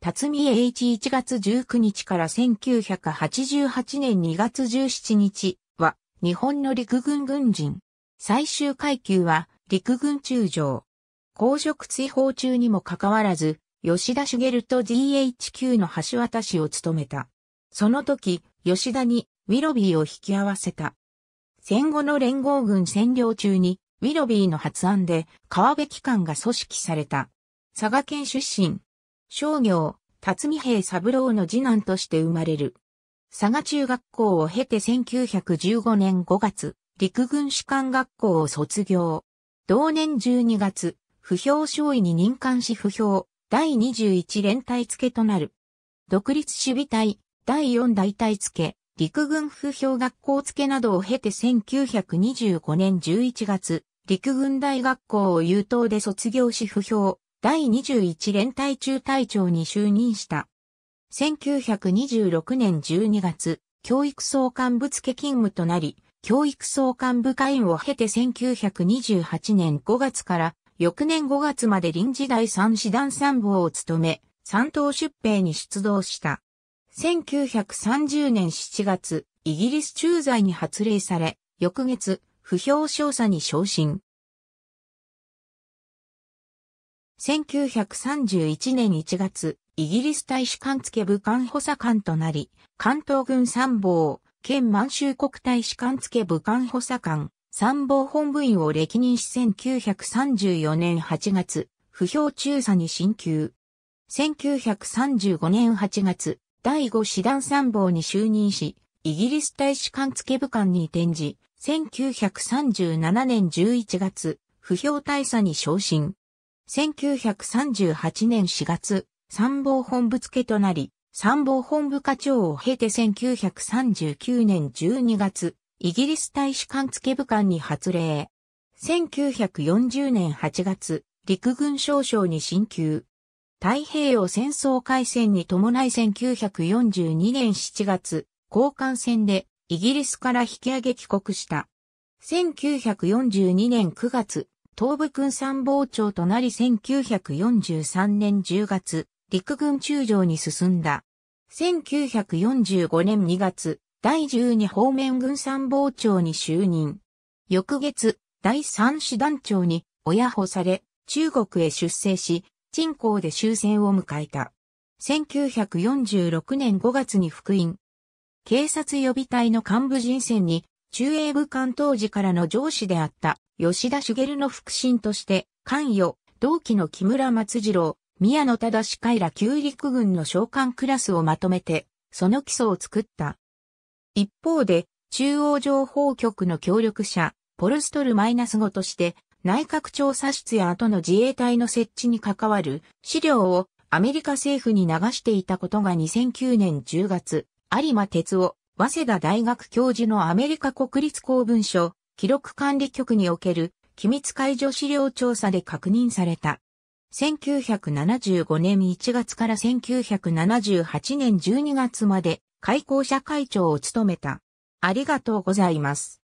辰巳栄一1月19日から1988年2月17日は日本の陸軍軍人。最終階級は陸軍中将。公職追放中にもかかわらず、吉田茂と DHQ の橋渡しを務めた。その時、吉田にウィロビーを引き合わせた。戦後の連合軍占領中に、ウィロビーの発案で、川辺機関が組織された。佐賀県出身、商業、辰巳平三郎の次男として生まれる。佐賀中学校を経て1915年5月、陸軍士官学校を卒業。同年12月、不評少尉に任官し不評、第21連隊付となる。独立守備隊、第4大隊付、陸軍不評学校付などを経て1925年11月、陸軍大学校を優等で卒業し不評、第21連隊中隊長に就任した。1926年12月、教育総監部付勤務となり、教育総監部会員を経て1928年5月から翌年5月まで臨時第三師団参謀を務め、三島出兵に出動した。1930年7月、イギリス駐在に発令され、翌月、不評少佐に昇進。1931年1月、イギリス大使館付武官補佐官となり、関東軍参謀、兼満州国大使館付武官補佐官、参謀本部員を歴任し1934年8月、不評中佐に進級。1935年8月、第5師団参謀に就任し、イギリス大使館付武官に転じ、1937年11月、不評大佐に昇進。1938年4月、参謀本部付となり、参謀本部課長を経て1939年12月、イギリス大使館付部官に発令。1940年8月、陸軍少将に進級。太平洋戦争開戦に伴い1942年7月、交換戦でイギリスから引き上げ帰国した。1942年9月、東部軍参謀長となり1943年10月、陸軍中将に進んだ。1945年2月、第12方面軍参謀長に就任。翌月、第3師団長に親保され、中国へ出征し、鎮江で終戦を迎えた。1946年5月に復員。警察予備隊の幹部人選に、中英武官当時からの上司であった吉田茂の腹心として、関与、同期の木村松次郎、宮野忠海ら旧陸軍の将官クラスをまとめて、その基礎を作った。一方で、中央情報局の協力者、ポルストルマイナス -5 として、内閣調査室や後の自衛隊の設置に関わる資料をアメリカ政府に流していたことが2009年10月、有馬哲夫、早稲田大学教授のアメリカ国立公文書、記録管理局における機密解除資料調査で確認された。1975年1月から1978年12月まで開校者会長を務めた。ありがとうございます。